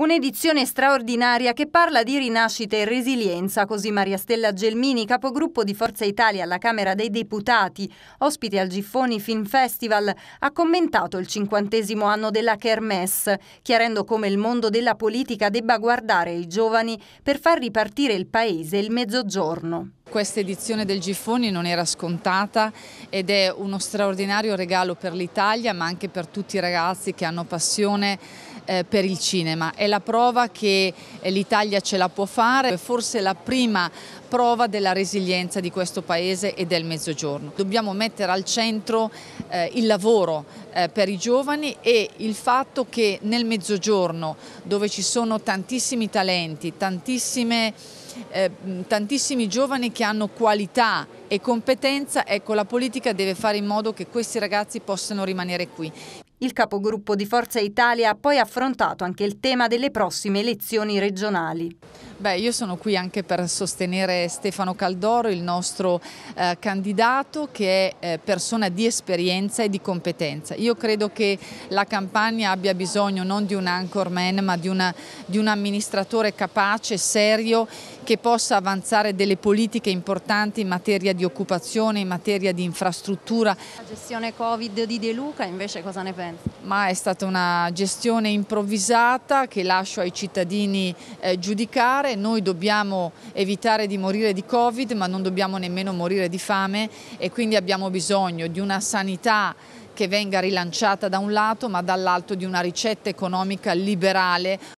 Un'edizione straordinaria che parla di rinascita e resilienza, così Maria Stella Gelmini, capogruppo di Forza Italia alla Camera dei Deputati, ospite al Giffoni Film Festival, ha commentato il cinquantesimo anno della Kermesse, chiarendo come il mondo della politica debba guardare i giovani per far ripartire il paese e il mezzogiorno. Questa edizione del Giffoni non era scontata ed è uno straordinario regalo per l'Italia ma anche per tutti i ragazzi che hanno passione eh, per il cinema. È la prova che eh, l'Italia ce la può fare, è forse la prima prova della resilienza di questo Paese e del Mezzogiorno. Dobbiamo mettere al centro eh, il lavoro eh, per i giovani e il fatto che nel Mezzogiorno, dove ci sono tantissimi talenti, tantissime... Eh, tantissimi giovani che hanno qualità e competenza, ecco la politica deve fare in modo che questi ragazzi possano rimanere qui. Il capogruppo di Forza Italia ha poi affrontato anche il tema delle prossime elezioni regionali. Beh, io sono qui anche per sostenere Stefano Caldoro, il nostro eh, candidato che è eh, persona di esperienza e di competenza. Io credo che la campagna abbia bisogno non di un anchorman ma di, una, di un amministratore capace, serio, che possa avanzare delle politiche importanti in materia di occupazione, in materia di infrastruttura. La gestione Covid di De Luca invece cosa ne pensa? Ma è stata una gestione improvvisata che lascio ai cittadini eh, giudicare fare, noi dobbiamo evitare di morire di Covid ma non dobbiamo nemmeno morire di fame e quindi abbiamo bisogno di una sanità che venga rilanciata da un lato ma dall'altro di una ricetta economica liberale